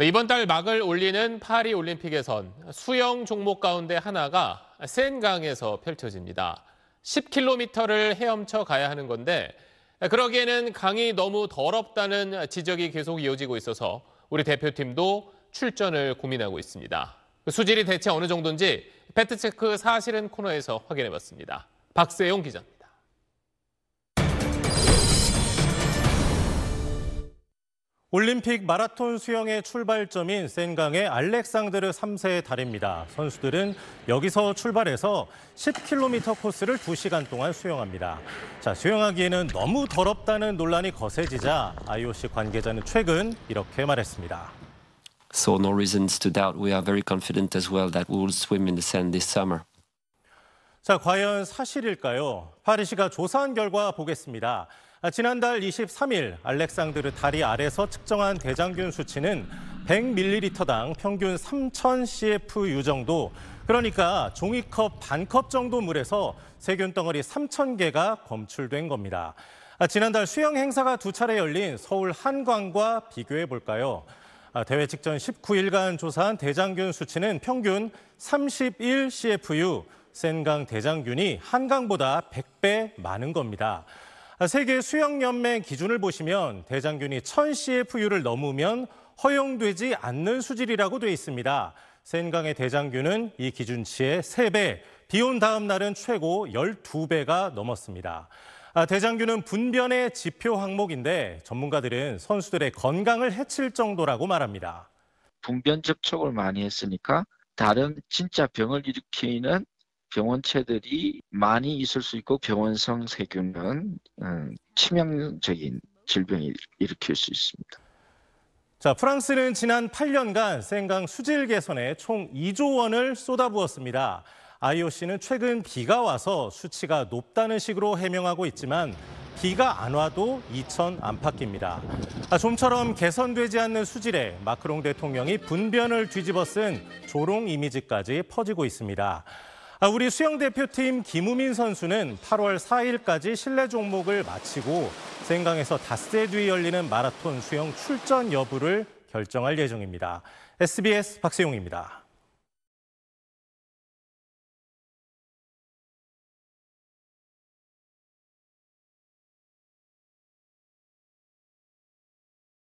네, 이번 달 막을 올리는 파리 올림픽에선 수영 종목 가운데 하나가 센강에서 펼쳐집니다. 10km를 헤엄쳐 가야 하는 건데 그러기에는 강이 너무 더럽다는 지적이 계속 이어지고 있어서 우리 대표팀도 출전을 고민하고 있습니다. 수질이 대체 어느 정도인지 팩트체크 사실은 코너에서 확인해봤습니다. 박세용 기자입니다. 올림픽 마라톤 수영의 출발점인 센강의 알렉상드르 3세의 달입니다. 선수들은 여기서 출발해서 10km 코스를 2시간 동안 수영합니다. 자, 수영하기에는 너무 더럽다는 논란이 거세지자 IOC 관계자는 최근 이렇게 말했습니다. So no reasons to doubt we are very confident as well that we l l swim in the sand this summer. 자, 과연 사실일까요? 파리시가 조사한 결과 보겠습니다. 아, 지난달 23일 알렉상드르 다리 아래서 측정한 대장균 수치는 100ml당 평균 3,000cfu 정도, 그러니까 종이컵 반 컵 정도 물에서 세균 덩어리 3,000개가 검출된 겁니다. 아, 지난달 수영 행사가 두 차례 열린 서울 한강과 비교해 볼까요? 아, 대회 직전 19일간 조사한 대장균 수치는 평균 31cfu, 센강 대장균이 한강보다 100배 많은 겁니다. 아, 세계 수영연맹 기준을 보시면 대장균이 1000CFU를 넘으면 허용되지 않는 수질이라고 돼 있습니다. 센강의 대장균은 이 기준치의 3배, 비온 다음 날은 최고 12배가 넘었습니다. 아, 대장균은 분변의 지표 항목인데 전문가들은 선수들의 건강을 해칠 정도라고 말합니다. 분변 접촉을 많이 했으니까 다른 진짜 병을 일으키는 병원체들이 많이 있을 수 있고 병원성 세균은 어, 치명적인 질병이 일으킬 수 있습니다. 자, 프랑스는 지난 8년간 생강 수질 개선에 총 2조 원을 쏟아부었습니다. IOC는 최근 비가 와서 수치가 높다는 식으로 해명하고 있지만 비가 안 와도 2천 안팎입니다. 아, 좀처럼 개선되지 않는 수질에 마크롱 대통령이 분변을 뒤집어 쓴 조롱 이미지까지 퍼지고 있습니다. 아, 우리 수영 대표팀 김우민 선수는 8월 4일까지 실내 종목을 마치고 생강에서 닷새 뒤 열리는 마라톤 수영 출전 여부를 결정할 예정입니다. SBS 박세용입니다.